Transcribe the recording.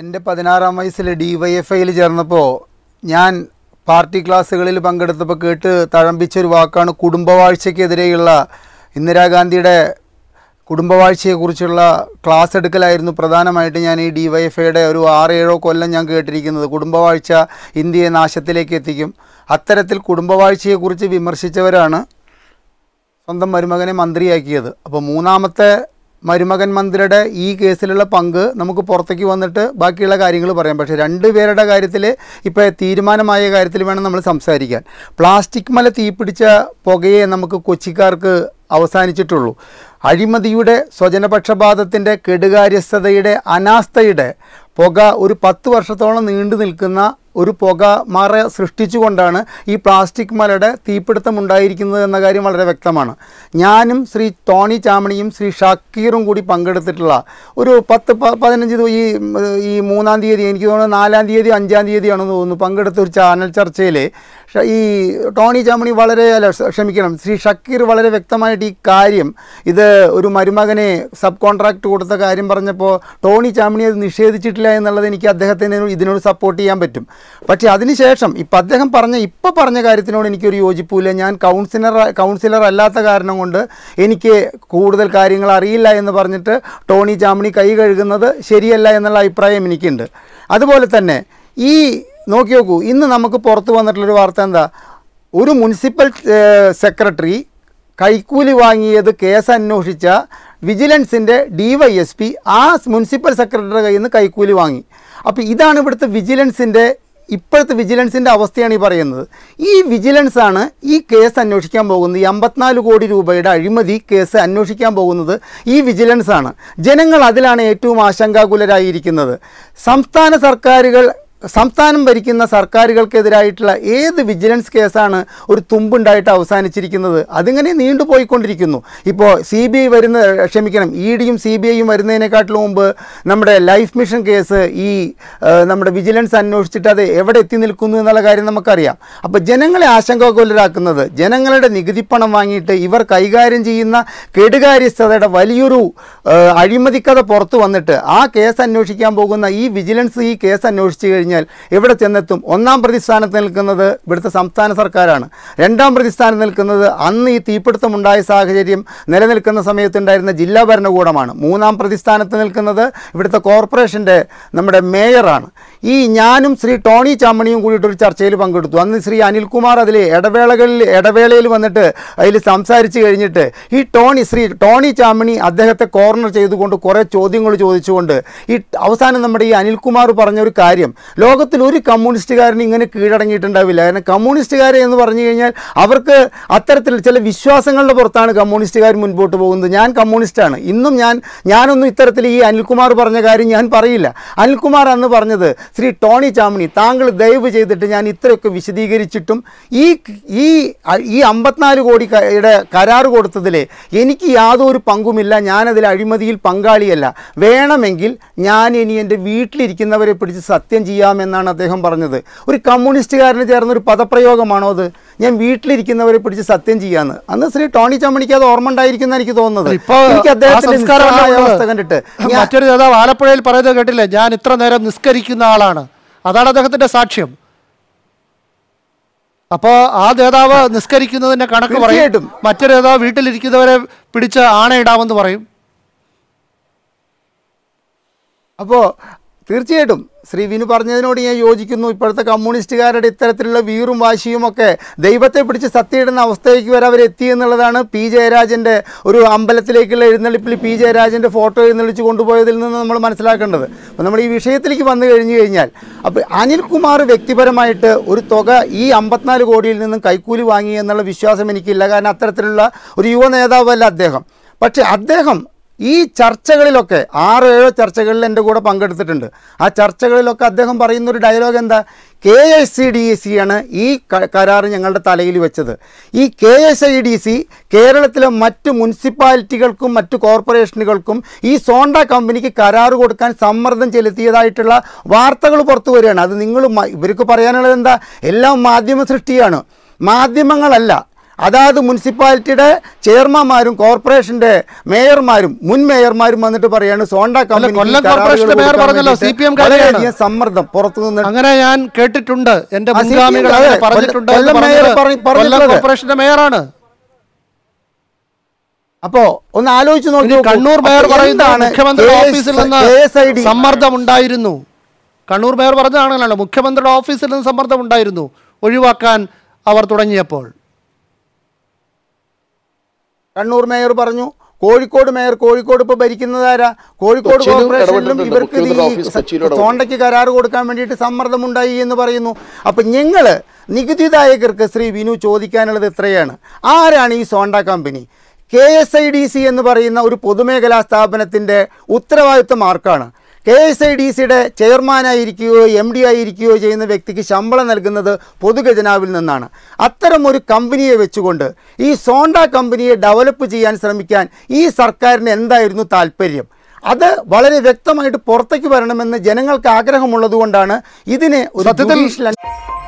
എൻ്റെ പതിനാറാം വയസ്സിൽ ഡി വൈ എഫ് ഐയിൽ ചേർന്നപ്പോൾ ഞാൻ പാർട്ടി ക്ലാസ്സുകളിൽ പങ്കെടുത്തപ്പോൾ കേട്ട് തഴമ്പിച്ചൊരു വാക്കാണ് കുടുംബവാഴ്ചയ്ക്കെതിരെയുള്ള ഇന്ദിരാഗാന്ധിയുടെ കുടുംബവാഴ്ചയെക്കുറിച്ചുള്ള ക്ലാസ് എടുക്കലായിരുന്നു പ്രധാനമായിട്ട് ഞാൻ ഈ ഡി വൈ എഫ് ഐയുടെ ഒരു ആറേഴോ കൊല്ലം ഞാൻ കേട്ടിരിക്കുന്നത് കുടുംബവാഴ്ച ഇന്ത്യയെ നാശത്തിലേക്ക് എത്തിക്കും അത്തരത്തിൽ കുടുംബവാഴ്ചയെക്കുറിച്ച് വിമർശിച്ചവരാണ് സ്വന്തം മരുമകനെ മന്ത്രിയാക്കിയത് അപ്പോൾ മൂന്നാമത്തെ മരുമകൻ മന്ത്രിയുടെ ഈ കേസിലുള്ള പങ്ക് നമുക്ക് പുറത്തേക്ക് വന്നിട്ട് ബാക്കിയുള്ള കാര്യങ്ങൾ പറയാം പക്ഷേ പേരുടെ കാര്യത്തിൽ ഇപ്പോൾ തീരുമാനമായ കാര്യത്തിൽ വേണം നമ്മൾ സംസാരിക്കാൻ പ്ലാസ്റ്റിക് മല തീപിടിച്ച പുകയെ നമുക്ക് കൊച്ചിക്കാർക്ക് അവസാനിച്ചിട്ടുള്ളൂ അഴിമതിയുടെ സ്വജനപക്ഷപാതത്തിൻ്റെ കെടുകാര്യസ്ഥതയുടെ അനാസ്ഥയുടെ പുക ഒരു പത്ത് വർഷത്തോളം നീണ്ടു നിൽക്കുന്ന ഒരു പുക മറ സൃഷ്ടിച്ചുകൊണ്ടാണ് ഈ പ്ലാസ്റ്റിക് മലയുടെ തീപിടുത്തം ഉണ്ടായിരിക്കുന്നത് എന്ന കാര്യം വളരെ വ്യക്തമാണ് ഞാനും ശ്രീ ടോണി ചാമണിയും ശ്രീ ഷാക്കീറും കൂടി പങ്കെടുത്തിട്ടുള്ള ഒരു പത്ത് പതിനഞ്ച് ഈ ഈ മൂന്നാം തീയതി എനിക്ക് തോന്നുന്നു നാലാം തീയതി അഞ്ചാം തീയതിയാണെന്ന് തോന്നുന്നു പങ്കെടുത്ത ഒരു ചാനൽ ചർച്ചയിൽ ഈ ടോണി ചാമണി വളരെ അല്ല ക്ഷമിക്കണം ശ്രീ ഷക്കീർ വളരെ വ്യക്തമായിട്ട് ഈ കാര്യം ഇത് ഒരു മരുമകനെ സബ് കോൺട്രാക്ട് കൊടുത്ത കാര്യം പറഞ്ഞപ്പോൾ ടോണി ചാമണി അത് നിഷേധിച്ചിട്ടില്ല എന്നുള്ളത് എനിക്ക് അദ്ദേഹത്തിന് ഇതിനോട് സപ്പോർട്ട് ചെയ്യാൻ പറ്റും പക്ഷേ അതിനുശേഷം ഇപ്പം അദ്ദേഹം പറഞ്ഞ ഇപ്പം പറഞ്ഞ കാര്യത്തിനോട് എനിക്കൊരു യോജിപ്പില്ല ഞാൻ കൗൺസിലർ കൗൺസിലർ അല്ലാത്ത കാരണം കൊണ്ട് എനിക്ക് കൂടുതൽ കാര്യങ്ങൾ അറിയില്ല എന്ന് പറഞ്ഞിട്ട് ടോണി ചാമണി കൈ കഴുകുന്നത് ശരിയല്ല എന്നുള്ള അഭിപ്രായം എനിക്കുണ്ട് അതുപോലെ തന്നെ ഈ നോക്കി നോക്കൂ ഇന്ന് നമുക്ക് പുറത്ത് വന്നിട്ടുള്ളൊരു വാർത്ത എന്താ ഒരു മുനിസിപ്പൽ സെക്രട്ടറി കൈക്കൂലി വാങ്ങിയത് കേസ് അന്വേഷിച്ച വിജിലൻസിൻ്റെ ഡി വൈ എസ് പി ആ മുനിസിപ്പൽ സെക്രട്ടറിയുടെ കയ്യിൽ നിന്ന് കൈക്കൂലി വാങ്ങി അപ്പോൾ ഇതാണ് ഇവിടുത്തെ വിജിലൻസിൻ്റെ ഇപ്പോഴത്തെ വിജിലൻസിൻ്റെ അവസ്ഥയാണ് ഈ പറയുന്നത് ഈ വിജിലൻസാണ് ഈ കേസ് അന്വേഷിക്കാൻ പോകുന്നത് അമ്പത്തിനാല് കോടി രൂപയുടെ അഴിമതി കേസ് അന്വേഷിക്കാൻ പോകുന്നത് ഈ വിജിലൻസാണ് ജനങ്ങൾ അതിലാണ് ഏറ്റവും ആശങ്കാകുലരായിരിക്കുന്നത് സംസ്ഥാന സർക്കാരുകൾ സംസ്ഥാനം ഭരിക്കുന്ന സർക്കാരുകൾക്കെതിരായിട്ടുള്ള ഏത് വിജിലൻസ് കേസാണ് ഒരു തുമ്പുണ്ടായിട്ട് അവസാനിച്ചിരിക്കുന്നത് അതിങ്ങനെ നീണ്ടുപോയിക്കൊണ്ടിരിക്കുന്നു ഇപ്പോൾ സി ബി ഐ വരുന്ന ക്ഷമിക്കണം ഇ ഡിയും സി ബി ഐയും വരുന്നതിനെക്കാട്ടിലും മുമ്പ് നമ്മുടെ ലൈഫ് മിഷൻ കേസ് ഈ നമ്മുടെ വിജിലൻസ് അന്വേഷിച്ചിട്ട് അത് എവിടെ എത്തി നിൽക്കുന്നു എന്നുള്ള കാര്യം നമുക്കറിയാം അപ്പോൾ ജനങ്ങളെ ആശങ്കാകുലരാക്കുന്നത് ജനങ്ങളുടെ നികുതിപ്പണം വാങ്ങിയിട്ട് ഇവർ കൈകാര്യം ചെയ്യുന്ന കെടുകാര്യസ്ഥതയുടെ വലിയൊരു അഴിമതിക്കഥ പുറത്തു വന്നിട്ട് ആ കേസ് അന്വേഷിക്കാൻ പോകുന്ന ഈ വിജിലൻസ് ഈ കേസ് അന്വേഷിച്ചു കഴിഞ്ഞാൽ കഴിഞ്ഞാൽ ഇവിടെ ചെന്നെത്തും ഒന്നാം പ്രതിസ്ഥാനത്ത് നിൽക്കുന്നത് ഇവിടുത്തെ സംസ്ഥാന സർക്കാരാണ് രണ്ടാം പ്രതിസ്ഥാനത്ത് നിൽക്കുന്നത് അന്ന് ഈ തീപിടുത്തമുണ്ടായ സാഹചര്യം നിലനിൽക്കുന്ന സമയത്തുണ്ടായിരുന്ന ജില്ലാ ഭരണകൂടമാണ് മൂന്നാം പ്രതിസ്ഥാനത്ത് നിൽക്കുന്നത് ഇവിടുത്തെ കോർപ്പറേഷൻ്റെ നമ്മുടെ മേയറാണ് ഈ ഞാനും ശ്രീ ടോണി ചാമണിയും കൂടിയിട്ടൊരു ചർച്ചയിൽ പങ്കെടുത്തു അന്ന് ശ്രീ അനിൽകുമാർ അതിൽ ഇടവേളകളിൽ ഇടവേളയിൽ വന്നിട്ട് അതിൽ സംസാരിച്ച് കഴിഞ്ഞിട്ട് ഈ ടോണി ശ്രീ ടോണി ചാമണി അദ്ദേഹത്തെ കോർണർ ചെയ്തുകൊണ്ട് കുറേ ചോദ്യങ്ങൾ ചോദിച്ചുകൊണ്ട് ഈ അവസാനം നമ്മുടെ ഈ അനിൽകുമാർ പറഞ്ഞൊരു കാര്യം ലോകത്തിൽ ഒരു കമ്മ്യൂണിസ്റ്റുകാരനും ഇങ്ങനെ കീഴടങ്ങിയിട്ടുണ്ടാവില്ല കാരണം കമ്മ്യൂണിസ്റ്റുകാർ എന്ന് പറഞ്ഞു കഴിഞ്ഞാൽ അവർക്ക് അത്തരത്തിൽ ചില വിശ്വാസങ്ങളുടെ പുറത്താണ് കമ്മ്യൂണിസ്റ്റുകാർ മുൻപോട്ട് പോകുന്നത് ഞാൻ കമ്മ്യൂണിസ്റ്റാണ് ഇന്നും ഞാൻ ഞാനൊന്നും ഇത്തരത്തിൽ ഈ അനിൽകുമാർ പറഞ്ഞ കാര്യം ഞാൻ പറയില്ല അനിൽകുമാർ അന്ന് പറഞ്ഞത് ശ്രീ ടോണി ചാമണി താങ്കൾ ദയവ് ചെയ്തിട്ട് ഞാൻ ഇത്രയൊക്കെ വിശദീകരിച്ചിട്ടും ഈ ഈ ഈ അമ്പത്തിനാല് യുടെ കരാർ കൊടുത്തതിൽ എനിക്ക് യാതൊരു പങ്കുമില്ല ഞാനതിൽ അഴിമതിയിൽ പങ്കാളിയല്ല വേണമെങ്കിൽ ഞാൻ ഇനി എൻ്റെ വീട്ടിലിരിക്കുന്നവരെ പിടിച്ച് സത്യം ചെയ്യാൻ എന്നാണ് അദ്ദേഹം പറഞ്ഞത് ഒരു കമ്മ്യൂണിസ്റ്റുകാരന് ഒരു പദപ്രയോഗമാണോ അത് ഞാൻ വീട്ടിലിരിക്കുന്നവരെ പിടിച്ച് സത്യം ചെയ്യാന്ന് അന്ന് ശ്രീ ടോണി ചമ്മണിക്ക് അത് ഓർമ്മ ഉണ്ടായിരിക്കുന്ന എനിക്ക് തോന്നുന്നത് എനിക്ക് കണ്ടിട്ട് മറ്റൊരു നേതാവ് ആലപ്പുഴയിൽ പറയുന്നത് കേട്ടില്ലേ ഞാൻ ഇത്ര നേരം നിസ്കരിക്കുന്ന ആളാണ് അതാണ് അദ്ദേഹത്തിന്റെ സാക്ഷ്യം അപ്പോ ആ നേതാവ് നിസ്കരിക്കുന്നതിന്റെ കണക്ക് പറയും മറ്റൊരു നേതാവ് വീട്ടിലിരിക്കുന്നവരെ പിടിച്ച് ആണയിടാമെന്ന് പറയും അപ്പോൾ തീർച്ചയായിട്ടും ശ്രീ വിനു പറഞ്ഞതിനോട് ഞാൻ യോജിക്കുന്നു ഇപ്പോഴത്തെ കമ്മ്യൂണിസ്റ്റുകാരുടെ ഇത്തരത്തിലുള്ള വീറും വാശിയുമൊക്കെ ദൈവത്തെ പിടിച്ച് സത്യയിടുന്ന അവസ്ഥയ്ക്ക് വരെ അവരെത്തി എന്നുള്ളതാണ് പി ജയരാജൻ്റെ ഒരു അമ്പലത്തിലേക്കുള്ള എഴുന്നള്ളിപ്പിൽ പി ജയരാജൻ്റെ ഫോട്ടോ എഴുന്നള്ളിച്ച് കൊണ്ടുപോയതിൽ നിന്ന് നമ്മൾ മനസ്സിലാക്കേണ്ടത് അപ്പോൾ നമ്മൾ ഈ വിഷയത്തിലേക്ക് വന്നു കഴിഞ്ഞു കഴിഞ്ഞാൽ അപ്പോൾ അനിൽകുമാർ വ്യക്തിപരമായിട്ട് ഒരു തുക ഈ അമ്പത്തിനാല് കോടിയിൽ നിന്നും കൈക്കൂലി വാങ്ങി എന്നുള്ള വിശ്വാസം എനിക്കില്ല കാരണം അത്തരത്തിലുള്ള ഒരു യുവ നേതാവല്ല അദ്ദേഹം പക്ഷേ അദ്ദേഹം ഈ ചർച്ചകളിലൊക്കെ ആറോ ഏഴോ ചർച്ചകളിൽ എൻ്റെ കൂടെ പങ്കെടുത്തിട്ടുണ്ട് ആ ചർച്ചകളിലൊക്കെ അദ്ദേഹം പറയുന്നൊരു ഡയലോഗ് എന്താ K S C D C ആണ് ഈ കരാർ ഞങ്ങളുടെ തലയിൽ വെച്ചത് ഈ K S I D C കേരളത്തിലെ മറ്റ് മുനിസിപ്പാലിറ്റികൾക്കും മറ്റ് കോർപ്പറേഷനുകൾക്കും ഈ സോണ്ട കമ്പനിക്ക് കരാർ കൊടുക്കാൻ സമ്മർദ്ദം ചെലുത്തിയതായിട്ടുള്ള വാർത്തകൾ പുറത്തു വരികയാണ് അത് നിങ്ങൾ ഇവർക്ക് പറയാനുള്ളത് എന്താ എല്ലാം മാധ്യമ സൃഷ്ടിയാണ് മാധ്യമങ്ങളല്ല അതാത് മുനിസിപ്പാലിറ്റിയുടെ ചെയർമാന്മാരും കോർപ്പറേഷന്റെ മേയർമാരും മുൻ മേയർമാരും വന്നിട്ട് പറയാണ് സോണ്ട കമ്പനി സമ്മർദ്ദം പുറത്തു നിന്ന് അങ്ങനെ ഞാൻ കേട്ടിട്ടുണ്ട് എന്റെ കോർപ്പറേഷന്റെ മേയറാണ് അപ്പോ ഒന്ന് ആലോചിച്ച് നോക്കി കണ്ണൂർ മേയർ പറയുന്നതാണ് മുഖ്യമന്ത്രി ഓഫീസിൽ നിന്ന് സമ്മർദ്ദം ഉണ്ടായിരുന്നു കണ്ണൂർ മേയർ പറഞ്ഞതാണല്ലോ മുഖ്യമന്ത്രിയുടെ ഓഫീസിൽ നിന്ന് സമ്മർദ്ദം ഉണ്ടായിരുന്നു ഒഴിവാക്കാൻ അവർ തുടങ്ങിയപ്പോൾ കണ്ണൂർ മേയർ പറഞ്ഞു കോഴിക്കോട് മേയർ കോഴിക്കോട് ഇപ്പോൾ ഭരിക്കുന്നതാരാ കോഴിക്കോട് കോർപ്പറേഷനിലും ഇവർക്ക് തോണ്ടയ്ക്ക് കരാർ കൊടുക്കാൻ വേണ്ടിയിട്ട് സമ്മർദ്ദമുണ്ടായി എന്ന് പറയുന്നു അപ്പം ഞങ്ങൾ നികുതിദായകർക്ക് ശ്രീ വിനു ചോദിക്കാനുള്ളത് എത്രയാണ് ആരാണ് ഈ Zonta company K S I D C എന്ന് പറയുന്ന ഒരു പൊതുമേഖലാ സ്ഥാപനത്തിൻ്റെ ഉത്തരവാദിത്വം മാർക്കാണ് കെ എസ് ഐ ഡി സിയുടെ ചെയർമാനായിരിക്കുകയോ എം ഡി ആയിരിക്കുകയോ ചെയ്യുന്ന വ്യക്തിക്ക് ശമ്പളം നൽകുന്നത് പൊതുഖജനാവിൽ നിന്നാണ് അത്തരം ഒരു കമ്പനിയെ വെച്ചുകൊണ്ട് ഈ സോണ്ട കമ്പനിയെ ഡെവലപ്പ് ചെയ്യാൻ ശ്രമിക്കാൻ ഈ സർക്കാരിന് എന്തായിരുന്നു താല്പര്യം അത് വളരെ വ്യക്തമായിട്ട് പുറത്തേക്ക് വരണമെന്ന് ജനങ്ങൾക്ക് ആഗ്രഹമുള്ളതുകൊണ്ടാണ് ഇതിനെ ഒരു